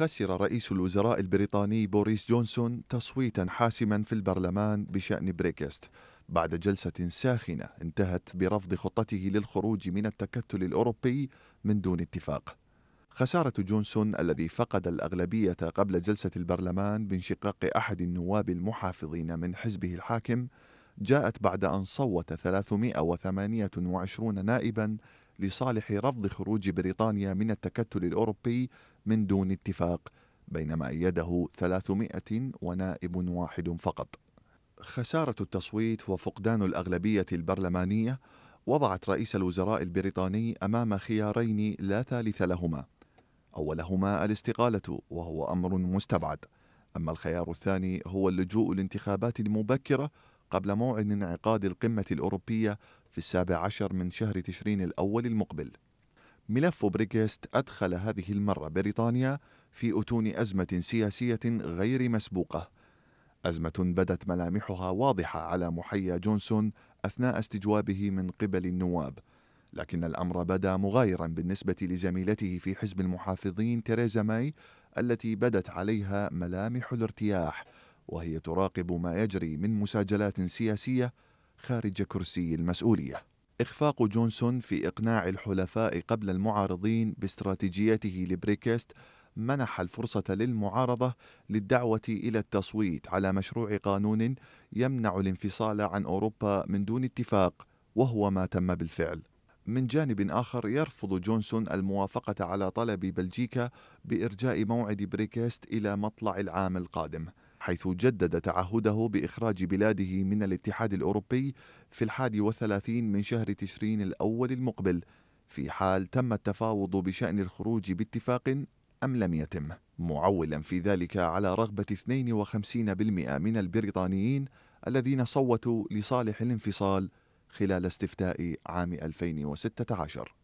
خسر رئيس الوزراء البريطاني بوريس جونسون تصويتا حاسما في البرلمان بشأن بريكست بعد جلسة ساخنة انتهت برفض خطته للخروج من التكتل الأوروبي من دون اتفاق خسارة جونسون الذي فقد الأغلبية قبل جلسة البرلمان بانشقاق أحد النواب المحافظين من حزبه الحاكم جاءت بعد أن صوت 328 نائبا لصالح رفض خروج بريطانيا من التكتل الأوروبي من دون اتفاق بينما أيده 300 ونائب واحد فقط. خسارة التصويت وفقدان الأغلبية البرلمانية وضعت رئيس الوزراء البريطاني أمام خيارين لا ثالث لهما. أولهما الاستقالة وهو أمر مستبعد. أما الخيار الثاني هو اللجوء لانتخابات مبكرة قبل موعد انعقاد القمة الأوروبية في السابع عشر من شهر تشرين الأول المقبل ملف بريكست أدخل هذه المرة بريطانيا في أتون أزمة سياسية غير مسبوقة أزمة بدت ملامحها واضحة على محيا جونسون أثناء استجوابه من قبل النواب لكن الأمر بدا مغايرا بالنسبة لزميلته في حزب المحافظين تيريزا ماي التي بدت عليها ملامح الارتياح وهي تراقب ما يجري من مساجلات سياسية خارج كرسي المسؤوليه إخفاق جونسون في إقناع الحلفاء قبل المعارضين باستراتيجيته لبريكست منح الفرصة للمعارضة للدعوة إلى التصويت على مشروع قانون يمنع الانفصال عن أوروبا من دون اتفاق وهو ما تم بالفعل من جانب آخر يرفض جونسون الموافقة على طلب بلجيكا بإرجاء موعد بريكست إلى مطلع العام القادم حيث جدد تعهده بإخراج بلاده من الاتحاد الأوروبي في الحادي وثلاثين من شهر تشرين الأول المقبل في حال تم التفاوض بشأن الخروج باتفاق أم لم يتم معولا في ذلك على رغبة 52% من البريطانيين الذين صوتوا لصالح الانفصال خلال استفتاء عام 2016